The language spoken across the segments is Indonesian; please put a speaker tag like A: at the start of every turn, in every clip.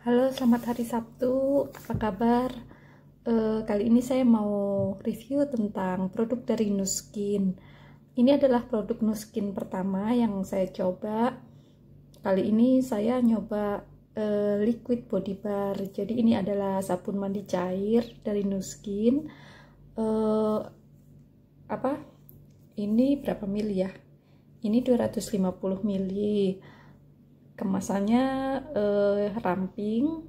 A: Halo, selamat hari Sabtu. Apa kabar? E, kali ini saya mau review tentang produk dari Nuskin. Ini adalah produk Nuskin pertama yang saya coba. Kali ini saya nyoba e, liquid body bar. Jadi ini adalah sabun mandi cair dari Nuskin. E, apa? Ini berapa mili ya? Ini 250 mili kemasannya eh, ramping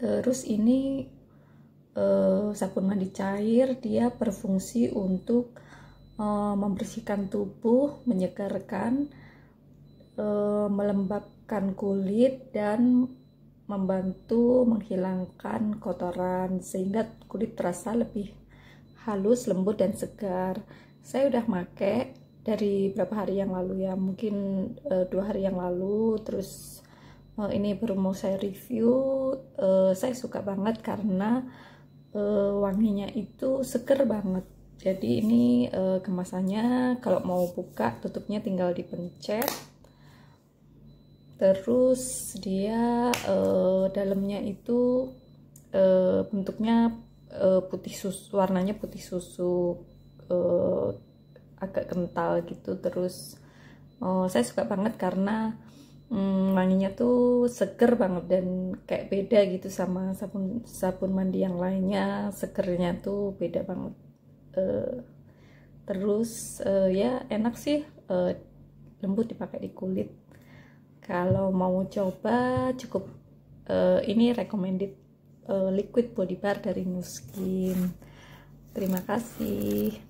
A: terus ini eh, sabun mandi cair dia berfungsi untuk eh, membersihkan tubuh menyegarkan eh, melembabkan kulit dan membantu menghilangkan kotoran sehingga kulit terasa lebih halus, lembut dan segar. Saya udah make dari berapa hari yang lalu ya mungkin uh, dua hari yang lalu terus uh, ini baru mau saya review uh, saya suka banget karena uh, wanginya itu seger banget jadi ini uh, kemasannya kalau mau buka tutupnya tinggal dipencet terus dia uh, dalamnya itu uh, bentuknya uh, putih susu warnanya putih susu uh, agak kental gitu terus oh, saya suka banget karena hmm, wanginya tuh seger banget dan kayak beda gitu sama sabun sabun mandi yang lainnya segernya tuh beda banget uh, terus uh, ya enak sih uh, lembut dipakai di kulit kalau mau coba cukup uh, ini recommended uh, liquid body bar dari Nuskin terima kasih